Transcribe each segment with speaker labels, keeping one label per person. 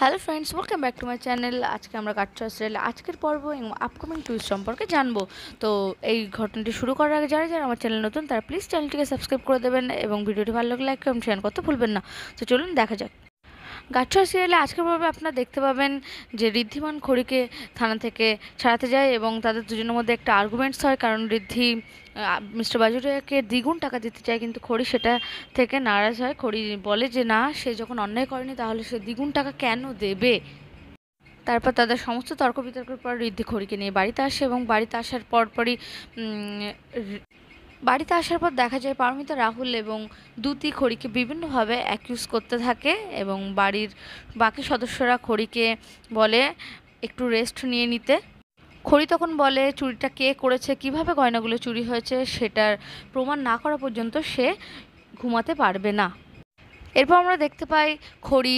Speaker 1: hello friends welcome back to my channel আজকে আমরা কাটছয় serial আজকের পর্ব এবং আপকামিং টুইস্ট সম্পর্কে জানবো তো এই ঘটনাটি শুরু করার আগে যারা যারা আমার চ্যানেল নতুন তারা প্লিজ চ্যানেলটিকে সাবস্ক্রাইব করে দেবেন এবং ভিডিওটি ভালো লাগলে লাইক শেয়ার করতে ভুলবেন না তো চলুন দেখা যাক গাছুয়া সিরিয়ালে আজকের পর্বে আপনারা দেখতে পাবেন যে ঋদ্ধিমান খড়িকে থানা থেকে ছাড়াতে যায় এবং তাদের দুজনের মধ্যে একটা আর্গুমেন্টস হয় কারণ ঋদ্ধি মিস্টার বাজুরিয়াকে দ্বিগুণ টাকা দিতে চায় কিন্তু খড়ি সেটা থেকে নারাজ হয় খড়ি বলে যে না সে যখন অন্যায় করেনি তাহলে সে দ্বিগুণ টাকা কেন দেবে তারপর তাদের সমস্ত তর্ক বিতর্কের পর ঋদ্ধি খড়িকে নিয়ে বাড়িতে আসে এবং বাড়িতে আসার পরপরই বাড়িতে আসার পর দেখা যায় পারমিতা রাহুল এবং দুতি খড়িকে বিভিন্নভাবে অ্যাকিউজ করতে থাকে এবং বাড়ির বাকি সদস্যরা খড়িকে বলে একটু রেস্ট নিয়ে নিতে খড়ি তখন বলে চুরিটা কে করেছে কিভাবে গয়নাগুলো চুরি হয়েছে সেটার প্রমাণ না করা পর্যন্ত সে ঘুমাতে পারবে না এরপর আমরা দেখতে পাই খড়ি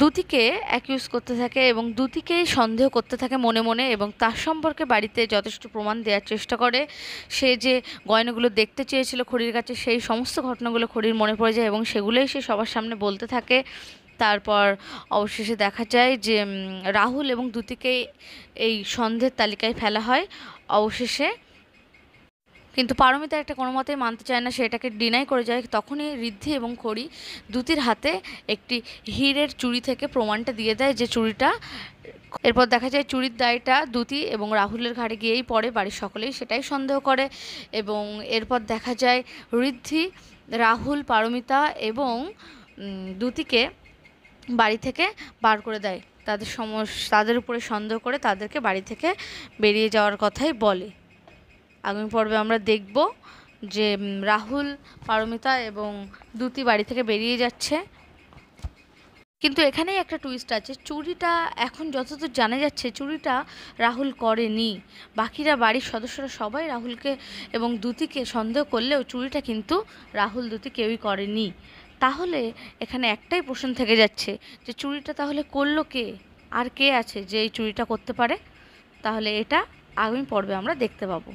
Speaker 1: দুতিকে অ্যাকিউজ করতে থাকে এবং দুতিকেই সন্দেহ করতে থাকে মনে মনে এবং তার সম্পর্কে বাড়িতে যথেষ্ট প্রমাণ দেওয়ার চেষ্টা করে সে যে গয়নাগুলো দেখতে চেয়েছিল খড়ির কাছে সেই সমস্ত ঘটনাগুলো খড়ির মনে পড়ে যায় এবং সেগুলোই সে সবার সামনে বলতে থাকে তারপর অবশেষে দেখা যায় যে রাহুল এবং দুতিকে এই সন্দেহের তালিকায় ফেলা হয় অবশেষে কিন্তু পারমিতা একটা কোনো মতেই মানতে চায় না সেটাকে ডিনাই করে যায় তখনই ঋদ্ধি এবং খড়ি দূতির হাতে একটি হিরের চুরি থেকে প্রমাণটা দিয়ে দেয় যে চুরিটা এরপর দেখা যায় চুরির দায়টা দ্যুতি এবং রাহুলের ঘাড়ে গিয়েই পড়ে বাড়ির সকলেই সেটাই সন্দেহ করে এবং এরপর দেখা যায় ঋদ্ধি রাহুল পারমিতা এবং দ্যুতিকে বাড়ি থেকে বার করে দেয় তাদের সমস্যা তাদের উপরে সন্দেহ করে তাদেরকে বাড়ি থেকে বেরিয়ে যাওয়ার কথাই বলে আগামী পর্বে আমরা দেখব যে রাহুল পারমিতা এবং দ্যুতি বাড়ি থেকে বেরিয়ে যাচ্ছে কিন্তু এখানেই একটা টুইস্ট আছে চুরিটা এখন যতদূর জানা যাচ্ছে চুরিটা রাহুল করেনি বাকিরা বাড়ির সদস্যরা সবাই রাহুলকে এবং দ্যুতিকে সন্দেহ করলেও চুরিটা কিন্তু রাহুল দ্যুতি কেউই করেনি তাহলে এখানে একটাই প্রশ্ন থেকে যাচ্ছে যে চুরিটা তাহলে করলো কে আর কে আছে যে এই চুরিটা করতে পারে তাহলে এটা আগামী পর্বে আমরা দেখতে পাবো